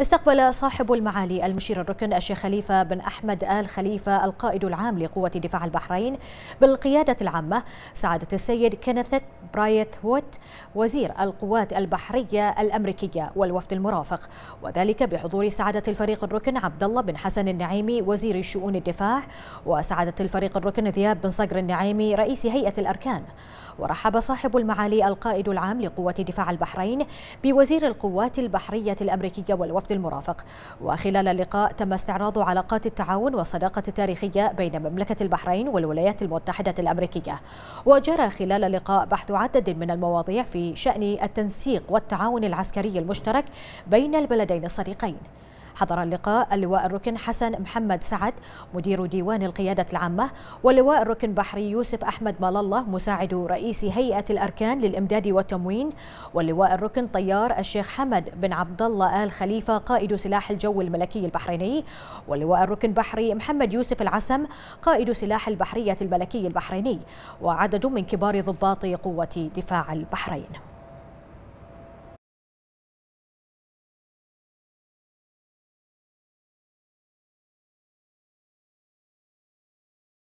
استقبل صاحب المعالي المشير الركن الشيخ خليفة بن أحمد آل خليفة القائد العام لقوة دفاع البحرين بالقيادة العامة سعادة السيد كينيث برايت ووت وزير القوات البحرية الأمريكية والوفد المرافق وذلك بحضور سعادة الفريق الركن عبد الله بن حسن النعيمي وزير شؤون الدفاع وسعادة الفريق الركن ذياب بن صقر النعيمي رئيس هيئة الأركان ورحب صاحب المعالي القائد العام لقوة دفاع البحرين بوزير القوات البحرية الأمريكية والوفد المرافق وخلال اللقاء تم استعراض علاقات التعاون والصداقة التاريخية بين مملكة البحرين والولايات المتحدة الأمريكية وجرى خلال اللقاء بحث عدد من المواضيع في شأن التنسيق والتعاون العسكري المشترك بين البلدين الصديقين حضر اللقاء اللواء الركن حسن محمد سعد مدير ديوان القيادة العامة واللواء الركن بحري يوسف أحمد مالله مساعد رئيس هيئة الأركان للإمداد والتموين واللواء الركن طيار الشيخ حمد بن عبد الله آل خليفة قائد سلاح الجو الملكي البحريني واللواء الركن بحري محمد يوسف العسم قائد سلاح البحرية الملكي البحريني وعدد من كبار ضباط قوة دفاع البحرين